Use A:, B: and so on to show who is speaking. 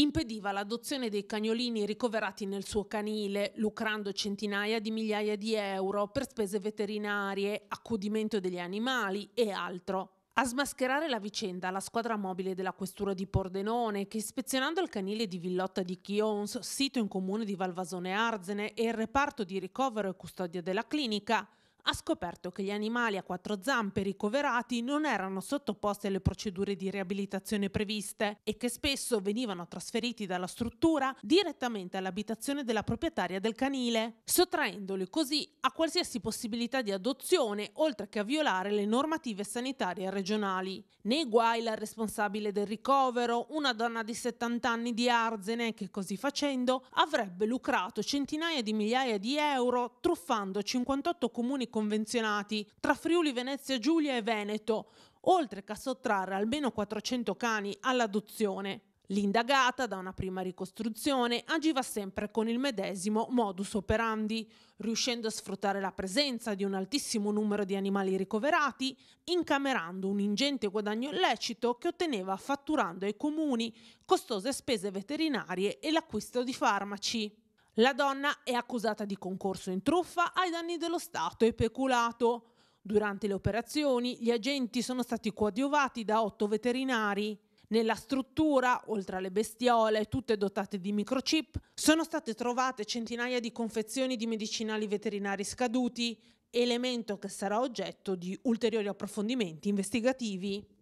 A: impediva l'adozione dei cagnolini ricoverati nel suo canile, lucrando centinaia di migliaia di euro per spese veterinarie, accudimento degli animali e altro. A smascherare la vicenda la squadra mobile della questura di Pordenone che ispezionando il canile di Villotta di Chions, sito in comune di Valvasone Arzene e il reparto di ricovero e custodia della clinica, ha scoperto che gli animali a quattro zampe ricoverati non erano sottoposti alle procedure di riabilitazione previste e che spesso venivano trasferiti dalla struttura direttamente all'abitazione della proprietaria del canile, sottraendoli così a qualsiasi possibilità di adozione, oltre che a violare le normative sanitarie regionali. Nei guai la responsabile del ricovero, una donna di 70 anni di Arzene, che così facendo avrebbe lucrato centinaia di migliaia di euro truffando 58 comuni convenzionati tra Friuli, Venezia, Giulia e Veneto, oltre che a sottrarre almeno 400 cani all'adozione. L'indagata, da una prima ricostruzione, agiva sempre con il medesimo modus operandi, riuscendo a sfruttare la presenza di un altissimo numero di animali ricoverati, incamerando un ingente guadagno illecito che otteneva fatturando ai comuni costose spese veterinarie e l'acquisto di farmaci. La donna è accusata di concorso in truffa ai danni dello Stato e peculato. Durante le operazioni gli agenti sono stati coadiuvati da otto veterinari. Nella struttura, oltre alle bestiole, tutte dotate di microchip, sono state trovate centinaia di confezioni di medicinali veterinari scaduti, elemento che sarà oggetto di ulteriori approfondimenti investigativi.